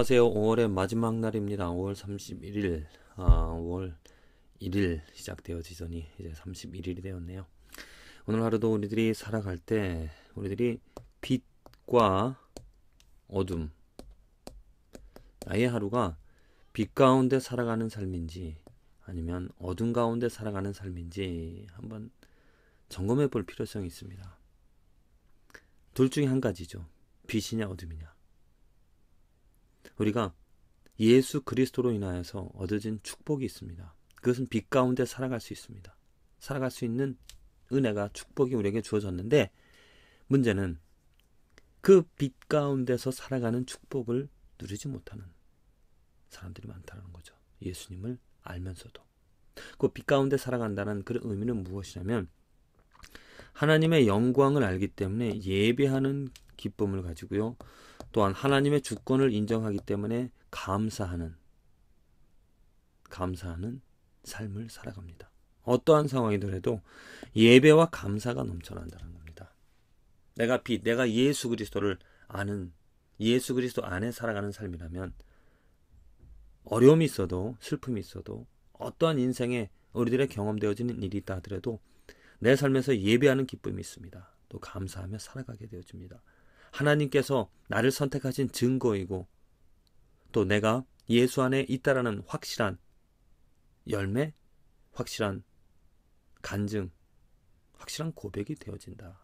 안녕하세요. 5월의 마지막 날입니다. 5월 31일, 아, 5월 1일 시작되어지더니 이제 31일이 되었네요. 오늘 하루도 우리들이 살아갈 때 우리들이 빛과 어둠, 나의 하루가 빛 가운데 살아가는 삶인지 아니면 어둠 가운데 살아가는 삶인지 한번 점검해 볼 필요성이 있습니다. 둘 중에 한 가지죠. 빛이냐 어둠이냐. 우리가 예수 그리스도로 인하여서 얻어진 축복이 있습니다. 그것은 빛 가운데 살아갈 수 있습니다. 살아갈 수 있는 은혜가 축복이 우리에게 주어졌는데 문제는 그 빛 가운데서 살아가는 축복을 누리지 못하는 사람들이 많다는 거죠. 예수님을 알면서도 그 빛 가운데 살아간다는 그 의미는 무엇이냐면 하나님의 영광을 알기 때문에 예배하는 기쁨을 가지고요. 또한 하나님의 주권을 인정하기 때문에 감사하는 감사하는 삶을 살아갑니다. 어떠한 상황이더라도 예배와 감사가 넘쳐난다는 겁니다. 내가 빛, 내가 예수 그리스도를 아는 예수 그리스도 안에 살아가는 삶이라면 어려움이 있어도 슬픔이 있어도 어떠한 인생에 우리들의 경험되어지는 일이 있다 하더라도 내 삶에서 예배하는 기쁨이 있습니다. 또 감사하며 살아가게 되어집니다. 하나님께서 나를 선택하신 증거이고 또 내가 예수 안에 있다라는 확실한 열매, 확실한 간증, 확실한 고백이 되어진다.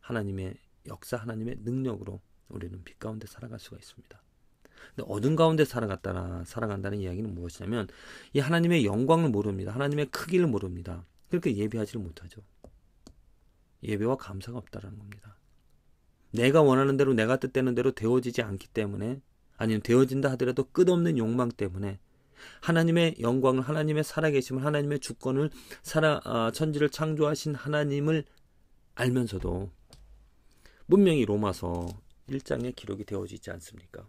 하나님의 역사, 하나님의 능력으로 우리는 빛 가운데 살아갈 수가 있습니다. 근데 어둠 가운데 살아갔다나 살아간다는 이야기는 무엇이냐면 이 하나님의 영광을 모릅니다. 하나님의 크기를 모릅니다. 그렇게 예배하지를 못하죠. 예배와 감사가 없다라는 겁니다. 내가 원하는 대로 내가 뜻되는 대로 되어지지 않기 때문에 아니면 되어진다 하더라도 끝없는 욕망 때문에 하나님의 영광을 하나님의 살아계심을 하나님의 주권을 살아 아, 천지를 창조하신 하나님을 알면서도 분명히 로마서 1장에 기록이 되어지지 않습니까?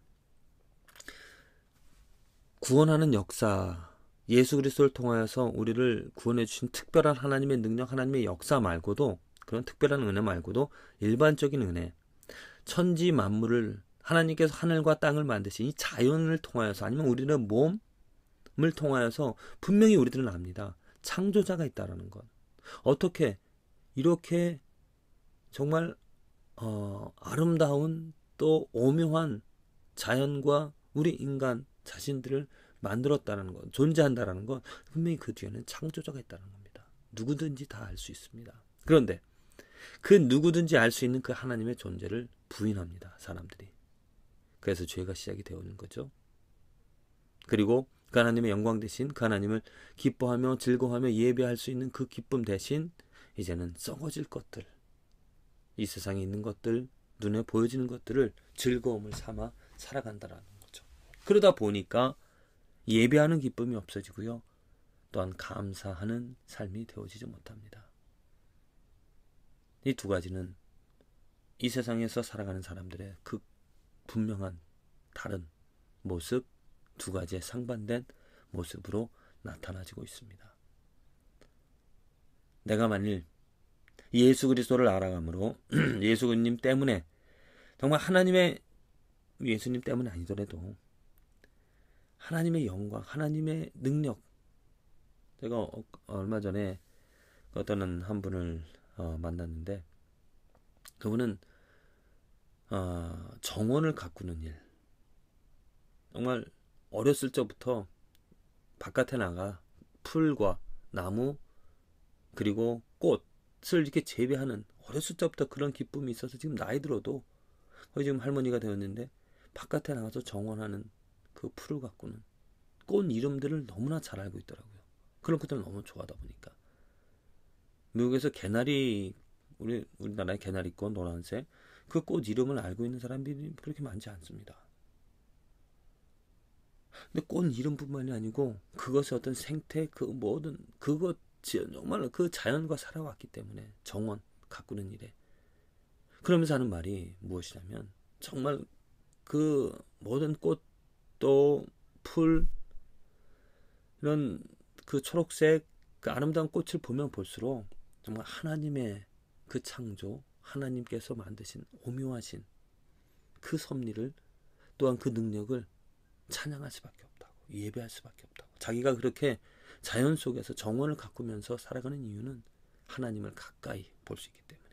구원하는 역사 예수 그리스도를 통하여서 우리를 구원해 주신 특별한 하나님의 능력 하나님의 역사 말고도 그런 특별한 은혜 말고도 일반적인 은혜 천지 만물을 하나님께서 하늘과 땅을 만드신 이 자연을 통하여서 아니면 우리는 몸을 통하여서 분명히 우리들은 압니다. 창조자가 있다라는 것. 어떻게 이렇게 정말 어, 아름다운 또 오묘한 자연과 우리 인간 자신들을 만들었다는 것, 존재한다라는 것, 분명히 그 뒤에는 창조자가 있다는 겁니다. 누구든지 다 알 수 있습니다. 그런데 그 누구든지 알 수 있는 그 하나님의 존재를 부인합니다. 사람들이. 그래서 죄가 시작이 되어오는 거죠. 그리고 그 하나님의 영광 대신 그 하나님을 기뻐하며 즐거워하며 예배할 수 있는 그 기쁨 대신 이제는 썩어질 것들, 이 세상에 있는 것들, 눈에 보여지는 것들을 즐거움을 삼아 살아간다라는 거죠. 그러다 보니까 예배하는 기쁨이 없어지고요. 또한 감사하는 삶이 되어지지 못합니다. 이두 가지는 이 세상에서 살아가는 사람들의 극 그 분명한 다른 모습 두 가지의 상반된 모습으로 나타나지고 있습니다. 내가 만일 예수 그리스도를 알아감으로 예수님 때문에 정말 하나님의 예수님 때문에 아니더라도 하나님의 영광, 하나님의 능력 제가 얼마 전에 어떤 한 분을 어, 만났는데 그분은 어, 정원을 가꾸는 일 정말 어렸을 적부터 바깥에 나가 풀과 나무 그리고 꽃을 이렇게 재배하는 어렸을 적부터 그런 기쁨이 있어서 지금 나이 들어도 거의 지금 할머니가 되었는데 바깥에 나가서 정원하는 그 풀을 가꾸는 꽃 이름들을 너무나 잘 알고 있더라고요. 그런 것들을 너무 좋아하다 보니까 미국에서 개나리 우리 우리나라의 개나리꽃 노란색 그 꽃 이름을 알고 있는 사람들이 그렇게 많지 않습니다. 근데 꽃 이름뿐만이 아니고 그것의 어떤 생태 그 모든 그것 정말 그 자연과 살아왔기 때문에 정원 가꾸는 일에 그러면서 하는 말이 무엇이냐면 정말 그 모든 꽃도 풀 이런 그 초록색 그 아름다운 꽃을 보면 볼수록 정말 하나님의 그 창조, 하나님께서 만드신 오묘하신 그 섭리를 또한 그 능력을 찬양할 수밖에 없다고 예배할 수밖에 없다고 자기가 그렇게 자연 속에서 정원을 가꾸면서 살아가는 이유는 하나님을 가까이 볼 수 있기 때문에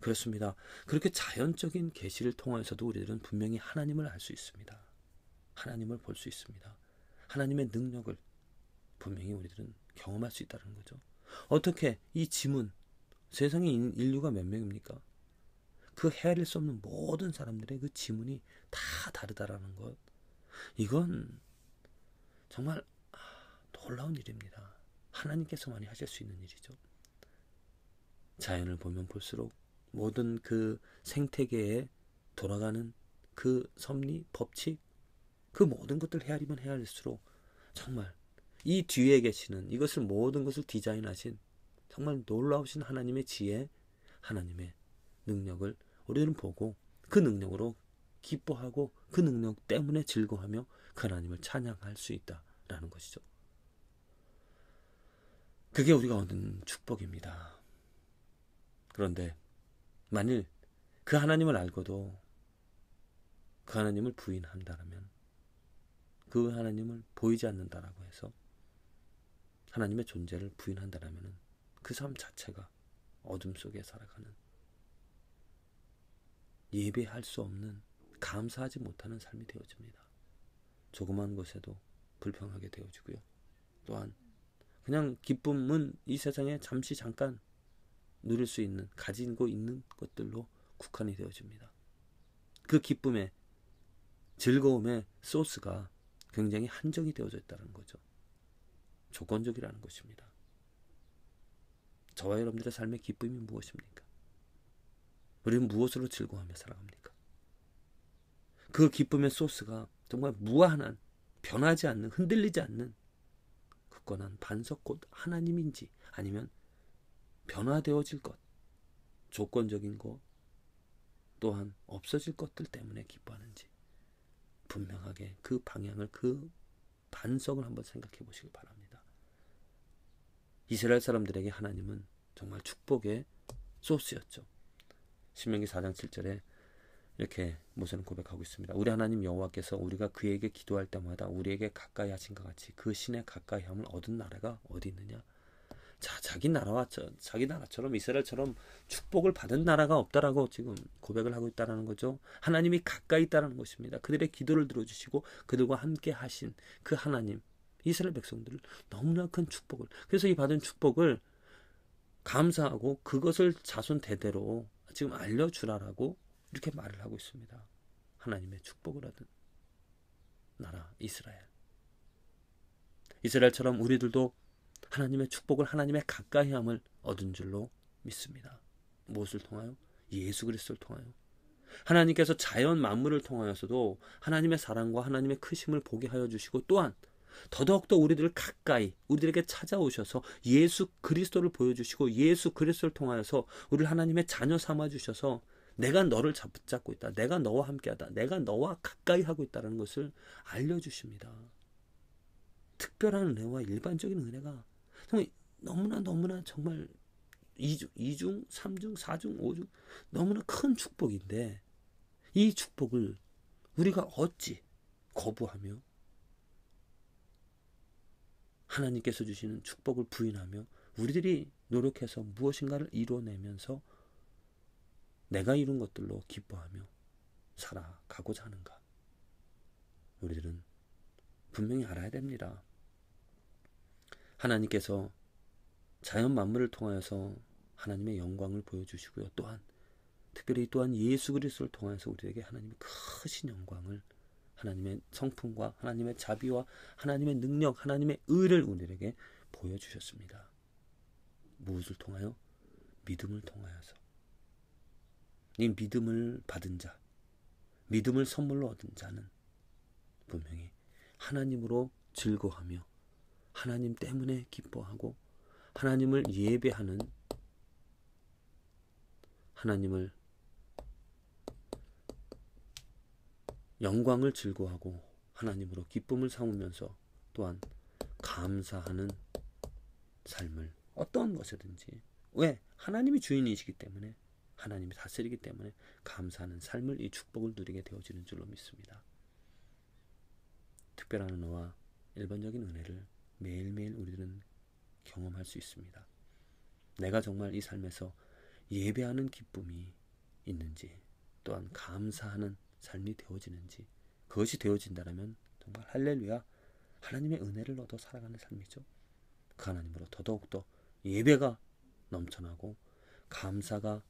그렇습니다. 그렇게 자연적인 계시를 통해서도 우리들은 분명히 하나님을 알 수 있습니다. 하나님을 볼 수 있습니다. 하나님의 능력을 분명히 우리들은 경험할 수 있다는 거죠. 어떻게 이 지문 세상에 인류가 몇 명입니까? 그 헤아릴 수 없는 모든 사람들의 그 지문이 다 다르다라는 것. 이건 정말 아, 놀라운 일입니다. 하나님께서많이 하실 수 있는 일이죠. 자연을 보면 볼수록 모든 그 생태계에 돌아가는 그 섭리, 법칙, 그 모든 것들 헤아리면 헤아릴수록 정말 이 뒤에 계시는 이것을 모든 것을 디자인하신 정말 놀라우신 하나님의 지혜, 하나님의 능력을 우리는 보고 그 능력으로 기뻐하고 그 능력 때문에 즐거하며 그 하나님을 찬양할 수 있다라는 것이죠. 그게 우리가 얻는 축복입니다. 그런데 만일 그 하나님을 알고도 그 하나님을 부인한다라면 그 하나님을 보이지 않는다라고 해서 하나님의 존재를 부인한다라면 그삶 자체가 어둠 속에 살아가는 예배할 수 없는 감사하지 못하는 삶이 되어집니다. 조그만 것에도 불평하게 되어지고요. 또한 그냥 기쁨은 이 세상에 잠시 잠깐 누릴 수 있는 가지고 있는 것들로 국한이 되어집니다. 그 기쁨의 즐거움의 소스가 굉장히 한정이 되어져 있다는 거죠. 조건적이라는 것입니다. 저와 여러분들의 삶의 기쁨이 무엇입니까? 우리는 무엇으로 즐거워하며 살아갑니까? 그 기쁨의 소스가 정말 무한한, 변하지 않는, 흔들리지 않는 굳건한 그 반석 곧 하나님인지 아니면 변화되어질 것, 조건적인 것, 또한 없어질 것들 때문에 기뻐하는지 분명하게 그 방향을 그 반성을 한번 생각해 보시길 바랍니다. 이스라엘 사람들에게 하나님은 정말 축복의 소스였죠. 신명기 4장 7절에 이렇게 모세는 고백하고 있습니다. 우리 하나님 여호와께서 우리가 그에게 기도할 때마다 우리에게 가까이 하신 것 같이 그 신의 가까이 함을 얻은 나라가 어디 있느냐? 자, 자기 나라와 저, 자기 나라처럼 이스라엘처럼 축복을 받은 나라가 없다라고 지금 고백을 하고 있다는 거죠. 하나님이 가까이 있다는 것입니다. 그들의 기도를 들어주시고 그들과 함께 하신 그 하나님 이스라엘 백성들을 너무나 큰 축복을 그래서 이 받은 축복을 감사하고 그것을 자손 대대로 지금 알려주라라고 이렇게 말을 하고 있습니다. 하나님의 축복을 하던 나라 이스라엘. 이스라엘처럼 우리들도 하나님의 축복을 하나님의 가까이함을 얻은 줄로 믿습니다. 무엇을 통하여? 예수 그리스도를 통하여. 하나님께서 자연 만물을 통하여서도 하나님의 사랑과 하나님의 크심을 보게 하여 주시고 또한 더더욱더 우리들을 가까이 우리들에게 찾아오셔서 예수 그리스도를 보여주시고 예수 그리스도를 통하여서 우리를 하나님의 자녀 삼아 주셔서 내가 너를 잡고 있다. 내가 너와 함께하다. 내가 너와 가까이 하고 있다는 것을 알려주십니다. 특별한 은혜와 일반적인 은혜가 정말 너무나 너무나 정말 2중3중4중5중 너무나 큰 축복인데 이 축복을 우리가 어찌 거부하며 하나님께서 주시는 축복을 부인하며 우리들이 노력해서 무엇인가를 이뤄내면서 내가 이룬 것들로 기뻐하며 살아가고자 하는가? 우리들은 분명히 알아야 됩니다. 하나님께서 자연 만물을 통하여서 하나님의 영광을 보여주시고요. 또한 특별히 또한 예수 그리스도를 통하여서 우리에게 하나님의 크신 영광을 하나님의 성품과 하나님의 자비와 하나님의 능력, 하나님의 의를 우리에게 보여주셨습니다. 무엇을 통하여? 믿음을 통하여서. 이 믿음을 받은 자, 믿음을 선물로 얻은 자는 분명히 하나님으로 즐거하며 하나님 때문에 기뻐하고 하나님을 예배하는 하나님을 영광을 즐거워하고 하나님으로 기쁨을 삼으면서 또한 감사하는 삶을 어떤 것이든지 왜 하나님이 주인이시기 때문에 하나님이 다스리기 때문에 감사하는 삶을 이 축복을 누리게 되어지는 줄로 믿습니다. 특별한 은혜와 일반적인 은혜를 매일매일 우리는 경험할 수 있습니다. 내가 정말 이 삶에서 예배하는 기쁨이 있는지 또한 감사하는 삶이 되어지는지 그것이 되어진다면 정말 할렐루야 하나님의 은혜를 얻어 살아가는 삶이죠. 그 하나님으로 더더욱더 예배가 넘쳐나고 감사가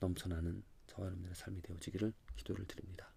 넘쳐나는 저와 여러분들의 삶이 되어지기를 기도를 드립니다.